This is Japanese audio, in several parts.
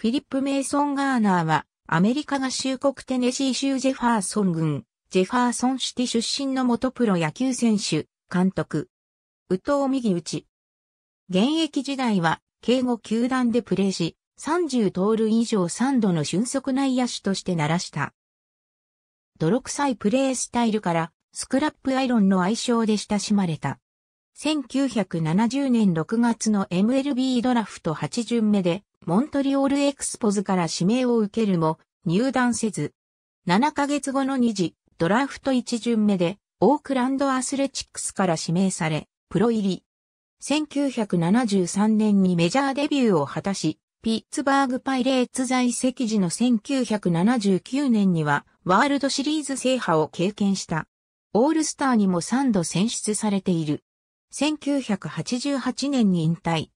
フィリップ・メイソン・ガーナーは、アメリカ合衆国テネシー州ジェファーソン郡、ジェファーソンシティ出身の元プロ野球選手、監督。宇藤右ち。現役時代は、敬語球団でプレーし、30盗塁以上3度の俊足内野手として鳴らした。泥臭いプレースタイルから、スクラップアイロンの愛称で親しまれた。1970年6月の MLB ドラフト8巡目で、モントリオールエクスポズから指名を受けるも、入団せず、7ヶ月後の2次、ドラフト1巡目で、オークランドアスレチックスから指名され、プロ入り。1973年にメジャーデビューを果たし、ピッツバーグパイレーツ在籍時の1979年には、ワールドシリーズ制覇を経験した。オールスターにも3度選出されている。1988年に引退。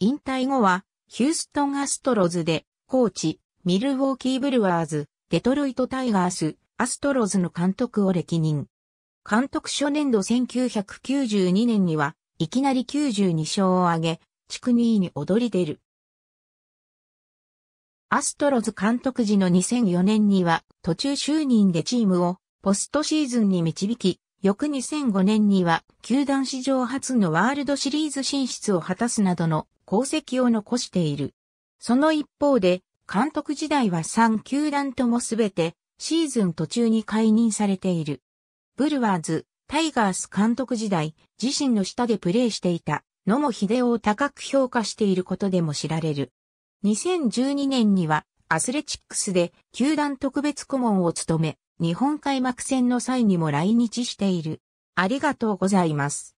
引退後は、ヒューストンアストロズで、コーチ、ミルウォーキーブルワーズ、デトロイトタイガース、アストロズの監督を歴任。監督初年度1992年には、いきなり92勝を挙げ、地区2位に躍り出る。アストロズ監督時の2004年には、途中就任でチームを、ポストシーズンに導き、翌2005年には、球団史上初のワールドシリーズ進出を果たすなどの功績を残している。その一方で、監督時代は3球団ともすべて、シーズン途中に解任されている。ブルワーズ、タイガース監督時代、自身の下でプレーしていた野茂秀夫を高く評価していることでも知られる。2012年にはアスレチックスで球団特別顧問を務め、日本開幕戦の際にも来日している。ありがとうございます。